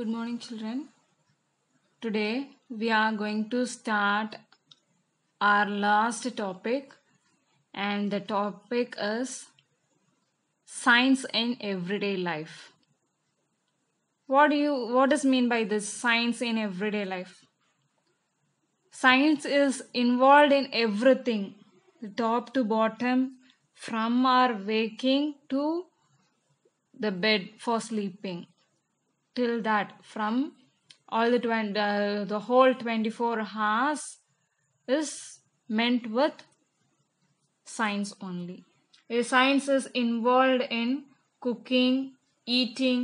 Good morning, children. Today we are going to start our last topic, and the topic is science in everyday life. What do you what does mean by this science in everyday life? Science is involved in everything, top to bottom, from our waking to the bed for sleeping till that from all the 20, uh, the whole 24 hours is meant with science only. science is involved in cooking, eating,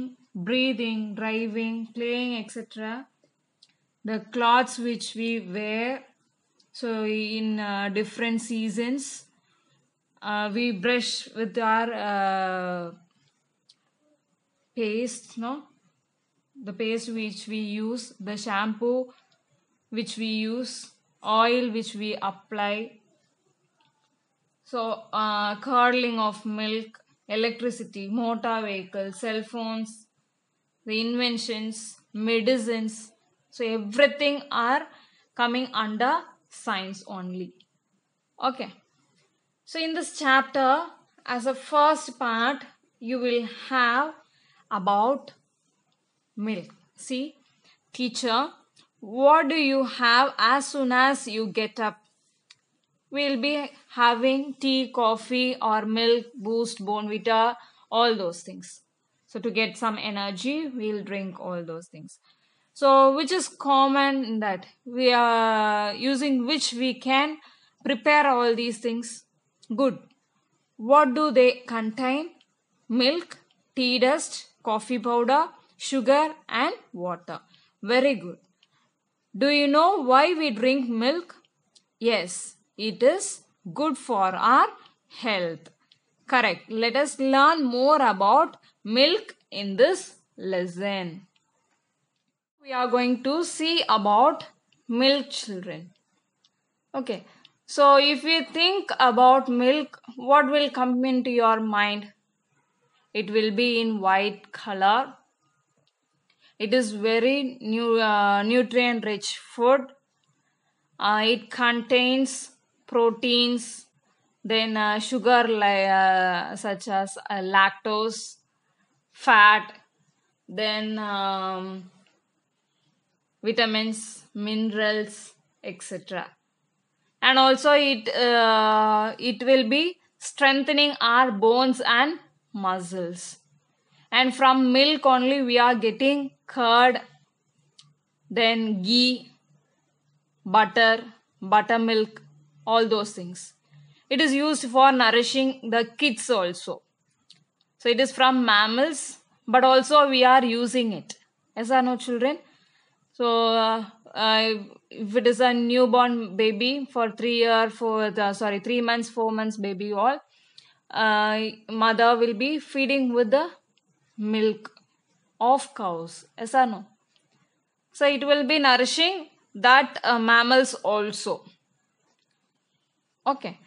breathing, driving, playing, etc. The clothes which we wear, so in uh, different seasons, uh, we brush with our uh, paste, no? the paste which we use, the shampoo which we use, oil which we apply, so uh, curdling of milk, electricity, motor vehicles, cell phones, the inventions, medicines. So everything are coming under science only. Okay. So in this chapter, as a first part, you will have about milk. See, teacher, what do you have as soon as you get up? We'll be having tea, coffee, or milk, boost, bone vita, all those things. So, to get some energy, we'll drink all those things. So, which is common that we are using which we can prepare all these things. Good. What do they contain? Milk, tea dust, coffee powder, sugar and water. Very good. Do you know why we drink milk? Yes, it is good for our health. Correct. Let us learn more about milk in this lesson. We are going to see about milk children. Okay. So if you think about milk, what will come into your mind? It will be in white color it is very new, uh, nutrient rich food. Uh, it contains proteins, then uh, sugar like, uh, such as uh, lactose, fat, then um, vitamins, minerals, etc. And also it uh, it will be strengthening our bones and muscles and from milk only we are getting curd then ghee butter buttermilk all those things it is used for nourishing the kids also so it is from mammals but also we are using it as are no children so uh, uh, if it is a newborn baby for 3 year for the uh, sorry 3 months 4 months baby all uh, mother will be feeding with the milk of cows. Yes or no? So it will be nourishing that uh, mammals also. Okay.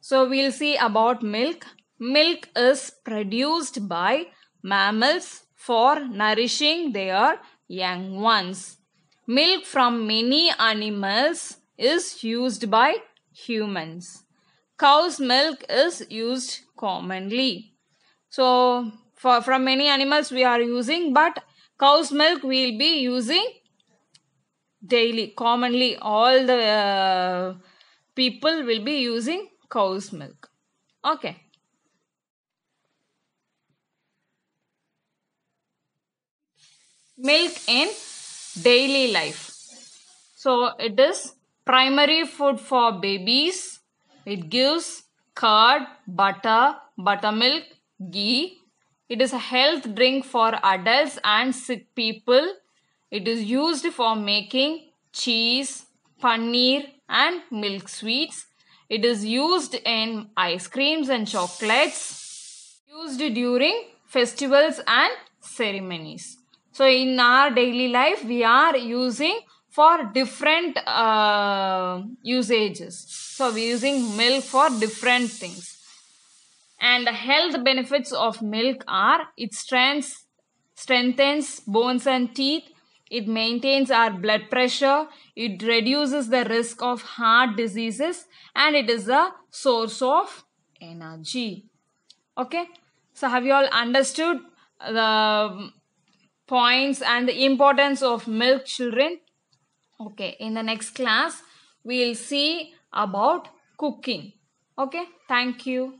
So we'll see about milk. Milk is produced by mammals for nourishing their young ones. Milk from many animals is used by humans. Cow's milk is used commonly. So for, from many animals we are using but cow's milk we'll be using daily commonly all the uh, people will be using cow's milk okay milk in daily life so it is primary food for babies it gives curd butter buttermilk ghee it is a health drink for adults and sick people. It is used for making cheese, paneer and milk sweets. It is used in ice creams and chocolates. Used during festivals and ceremonies. So in our daily life we are using for different uh, usages. So we're using milk for different things. And the health benefits of milk are it strengthens, strengthens bones and teeth, it maintains our blood pressure, it reduces the risk of heart diseases, and it is a source of energy. Okay, so have you all understood the points and the importance of milk, children? Okay, in the next class, we will see about cooking. Okay, thank you.